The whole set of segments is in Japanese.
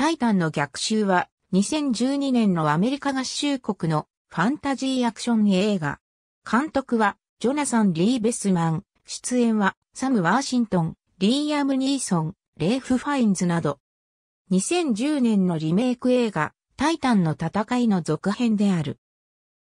タイタンの逆襲は2012年のアメリカ合衆国のファンタジーアクション映画。監督はジョナサン・リー・ベスマン。出演はサム・ワーシントン、リーアム・ニーソン、レーフ・ファインズなど。2010年のリメイク映画タイタンの戦いの続編である。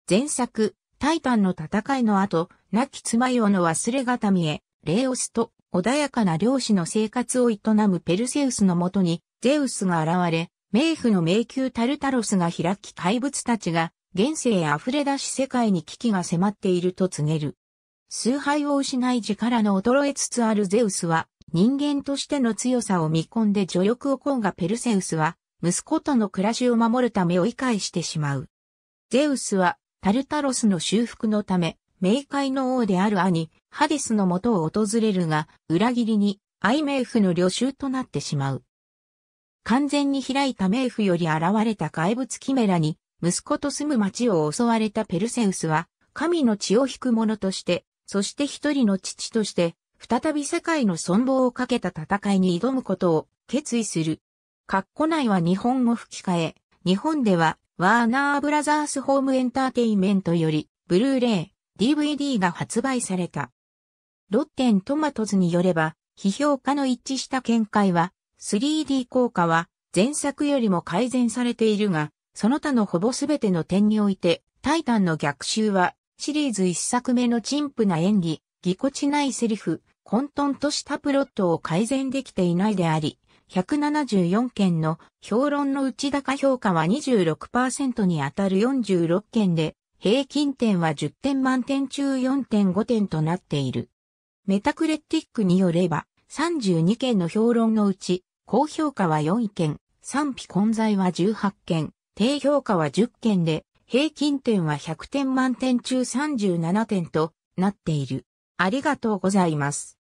前作、タイタンの戦いの後、亡き妻よの忘れがたみへ、レオスと穏やかな漁師の生活を営むペルセウスのもとにゼウスが現れ、冥府の迷宮タルタロスが開き怪物たちが、現世へ溢れ出し世界に危機が迫っていると告げる。崇拝を失い力の衰えつつあるゼウスは、人間としての強さを見込んで助力を込んがペルセウスは、息子との暮らしを守るため追い返してしまう。ゼウスは、タルタロスの修復のため、冥界の王である兄、ハデスのもとを訪れるが、裏切りに、アイ府の領囚となってしまう。完全に開いた冥府より現れた怪物キメラに、息子と住む町を襲われたペルセウスは、神の血を引く者として、そして一人の父として、再び世界の存亡をかけた戦いに挑むことを決意する。カッコ内は日本語吹き替え、日本では、ワーナーブラザースホームエンターテイメントより、ブルーレイ、DVD が発売された。ロッテントマトズによれば、批評家の一致した見解は、3D 効果は前作よりも改善されているが、その他のほぼ全ての点において、タイタンの逆襲は、シリーズ1作目の陳腐な演技、ぎこちないセリフ、混沌としたプロットを改善できていないであり、174件の評論の内高評価は26%に当たる46件で、平均点は10点満点中4.5点となっている。メタクレティックによれば、32件の評論のうち高評価は4件、賛否混在は18件、低評価は10件で、平均点は100点満点中37点となっている。ありがとうございます。